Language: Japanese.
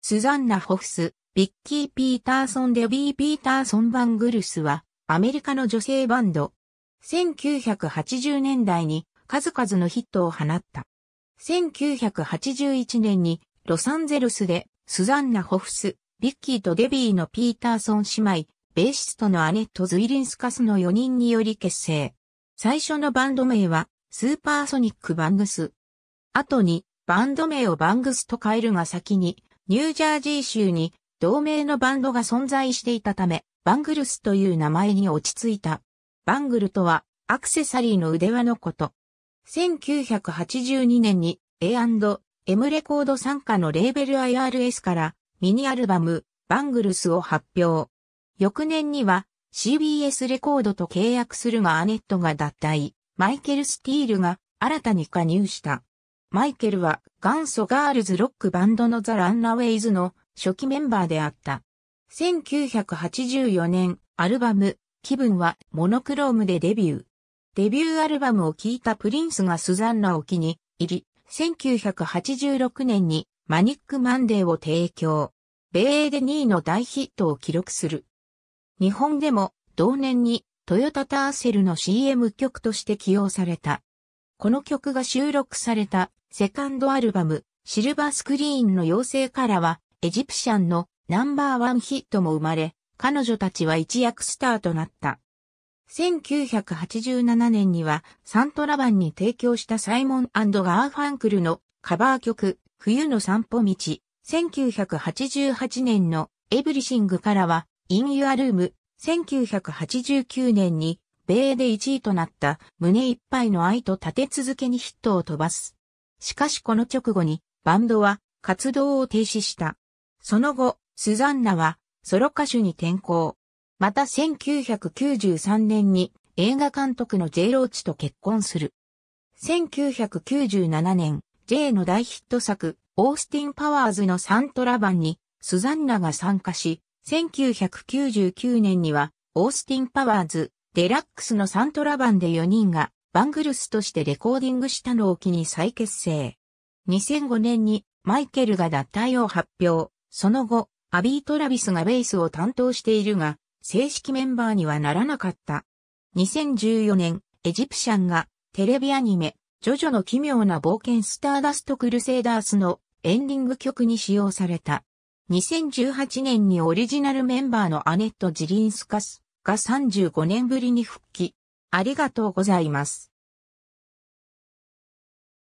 スザンナ・ホフス、ビッキー・ピーターソン・デビー・ピーターソン・バングルスは、アメリカの女性バンド。1980年代に数々のヒットを放った。1981年にロサンゼルスでスザンナ・ホフス、ビッキーとデビーのピーターソン姉妹、ベーシストのアネット・ズイリンスカスの4人により結成。最初のバンド名はスーパーソニック・バングス。後にバンド名をバングスと変えるが先にニュージャージー州に同名のバンドが存在していたため、バングルスという名前に落ち着いた。バングルとはアクセサリーの腕輪のこと。1982年に A&M レコード参加のレーベル IRS からミニアルバムバングルスを発表。翌年には CBS レコードと契約するがアネットが脱退、マイケル・スティールが新たに加入した。マイケルは元祖ガールズロックバンドのザ・ランナウェイズの初期メンバーであった。1984年、アルバム、気分はモノクロームでデビュー。デビューアルバムを聴いたプリンスがスザンナを気に入り、1986年にマニックマンデーを提供。米英で2位の大ヒットを記録する。日本でも同年にトヨタターセルの CM 曲として起用された。この曲が収録されたセカンドアルバム、シルバースクリーンの妖精からは、エジプシャンのナンバーワンヒットも生まれ、彼女たちは一躍スターとなった。1987年にはサントラ版に提供したサイモンガーファンクルのカバー曲冬の散歩道。1988年のエブリシングからはインユアルーム。1989年に米で1位となった胸いっぱいの愛と立て続けにヒットを飛ばす。しかしこの直後にバンドは活動を停止した。その後、スザンナはソロ歌手に転向。また1993年に映画監督の J ローチと結婚する。1997年、J の大ヒット作、オースティン・パワーズのサントラ版にスザンナが参加し、1999年にはオースティン・パワーズ、デラックスのサントラ版で4人がバングルスとしてレコーディングしたのを機に再結成。2005年にマイケルが脱退を発表。その後、アビー・トラビスがベースを担当しているが、正式メンバーにはならなかった。2014年、エジプシャンがテレビアニメ、ジョジョの奇妙な冒険スターダストクルセイダースのエンディング曲に使用された。2018年にオリジナルメンバーのアネット・ジリンスカスが35年ぶりに復帰。ありがとうございます。